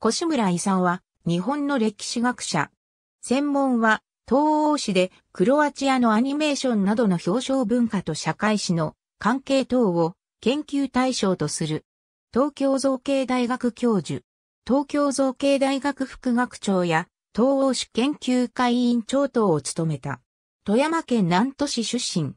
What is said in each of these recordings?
越村勲は、日本の歴史学者。専門は、東欧史でクロアチアのアニメーションなどの表彰文化と社会史の関係等を研究対象とする。東京造形大学教授、東京造形大学副学長や東欧史研究会委員長等を務めた。富山県南都市出身。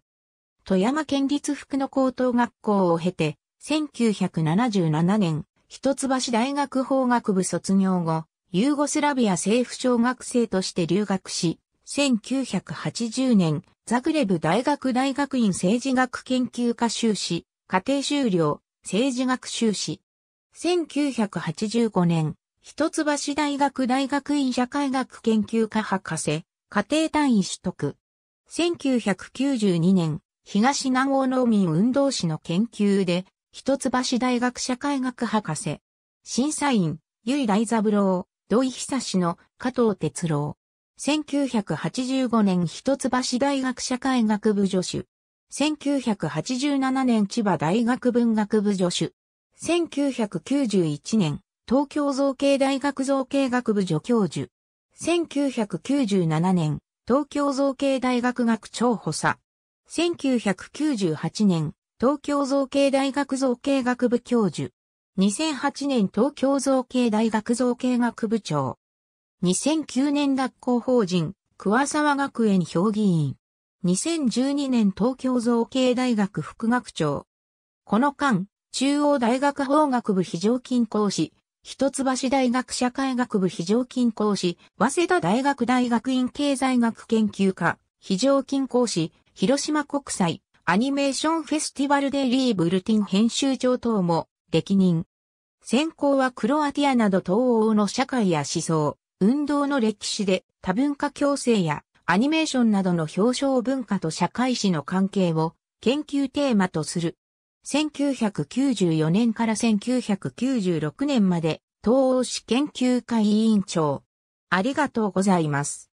富山県立福の高等学校を経て、1977年、一橋大学法学部卒業後、ユーゴスラビア政府小学生として留学し、1980年、ザグレブ大学大学院政治学研究科修士、家庭修了、政治学修士。1985年、一橋大学大学院社会学研究科博士、家庭単位取得。1992年、東南欧農民運動史の研究で、一橋大学社会学博士。審査員、由井大三郎、土井久志の加藤哲郎。1985年一橋大学社会学部助手。1987年千葉大学文学部助手。1991年、東京造形大学造形学部助教授。1997年、東京造形大学学長補佐。1998年、東京造形大学造形学部教授。2008年東京造形大学造形学部長。2009年学校法人、桑沢学園評議員。2012年東京造形大学副学長。この間、中央大学法学部非常勤講師、一橋大学社会学部非常勤講師、早稲田大学大学院経済学研究科、非常勤講師、広島国際アニメーションフェスティバルデリーブルティン編集長等も、歴任。先行はクロアティアなど東欧の社会や思想、運動の歴史で多文化共生やアニメーションなどの表彰文化と社会史の関係を研究テーマとする。1994年から1996年まで東欧史研究会委員長。ありがとうございます。